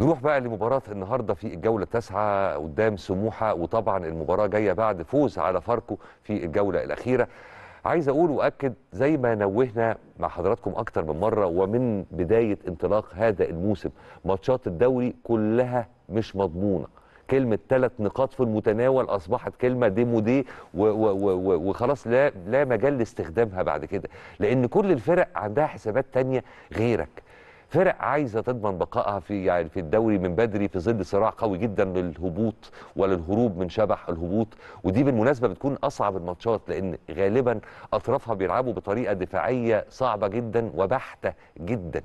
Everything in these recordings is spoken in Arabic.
نروح بقى لمباراة النهارده في الجولة التاسعة قدام سموحة وطبعا المباراة جاية بعد فوز على فاركو في الجولة الأخيرة. عايز أقول وأكد زي ما نوهنا مع حضراتكم أكتر من مرة ومن بداية انطلاق هذا الموسم ماتشات الدوري كلها مش مضمونة. كلمة ثلاث نقاط في المتناول أصبحت كلمة دي وخلاص لا لا مجال لاستخدامها بعد كده لأن كل الفرق عندها حسابات تانية غيرك فرق عايزه تضمن بقائها في يعني في الدوري من بدري في ظل صراع قوي جدا للهبوط وللهروب من شبح الهبوط ودي بالمناسبه بتكون اصعب الماتشات لان غالبا اطرافها بيلعبوا بطريقه دفاعيه صعبه جدا وبحته جدا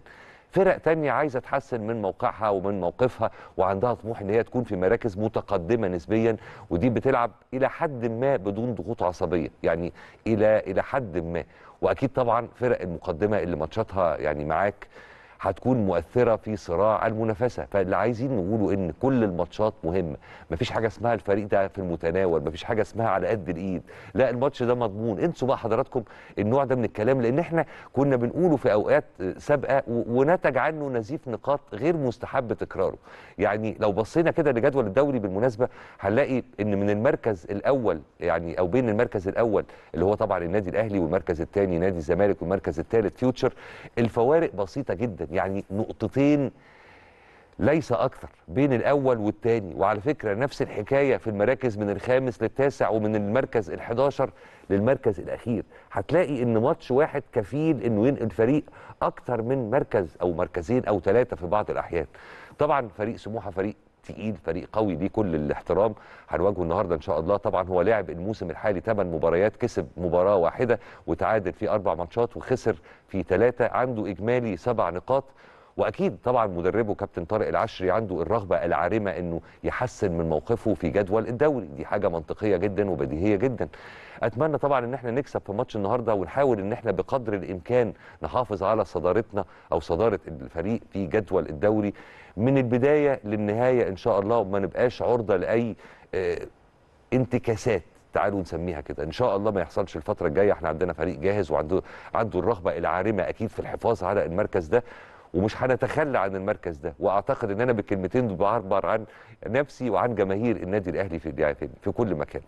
فرق تانية عايزة تحسن من موقعها ومن موقفها وعندها طموح ان هي تكون في مراكز متقدمة نسبيا ودي بتلعب الى حد ما بدون ضغوط عصبية يعني الى الى حد ما واكيد طبعا فرق المقدمة اللي ماتشاتها يعني معاك هتكون مؤثره في صراع المنافسه فاللي عايزين نقوله ان كل الماتشات مهمه مفيش حاجه اسمها الفريق ده في المتناول مفيش حاجه اسمها على قد الايد لا الماتش ده مضمون انسوا بقى حضراتكم النوع ده من الكلام لان احنا كنا بنقوله في اوقات سابقه ونتج عنه نزيف نقاط غير مستحب تكراره يعني لو بصينا كده لجدول الدوري بالمناسبه هنلاقي ان من المركز الاول يعني او بين المركز الاول اللي هو طبعا النادي الاهلي والمركز الثاني نادي الزمالك والمركز الثالث فيوتشر الفوارق بسيطه جدا يعني نقطتين ليس اكثر بين الاول والثاني وعلى فكره نفس الحكايه في المراكز من الخامس للتاسع ومن المركز ال11 للمركز الاخير هتلاقي ان ماتش واحد كفيل انه ينقل فريق أكثر من مركز او مركزين او ثلاثه في بعض الاحيان طبعا فريق سموحه فريق تقيل فريق قوي ليه كل الاحترام هنواجهه النهارده ان شاء الله طبعا هو لعب الموسم الحالي 8 مباريات كسب مباراه واحده وتعادل في اربع ماتشات وخسر في ثلاثه عنده اجمالي سبع نقاط واكيد طبعا مدربه كابتن طارق العشري عنده الرغبه العارمه انه يحسن من موقفه في جدول الدوري دي حاجه منطقيه جدا وبديهيه جدا اتمنى طبعا ان احنا نكسب في ماتش النهارده ونحاول ان احنا بقدر الامكان نحافظ على صدارتنا او صداره الفريق في جدول الدوري من البدايه للنهايه ان شاء الله وما نبقاش عرضه لاي آه، انتكاسات تعالوا نسميها كده ان شاء الله ما يحصلش الفتره الجايه احنا عندنا فريق جاهز وعنده عنده الرغبه العارمه اكيد في الحفاظ على المركز ده ومش هنتخلى عن المركز ده واعتقد ان انا بالكلمتين بعبر عن نفسي وعن جماهير النادي الاهلي في في كل مكان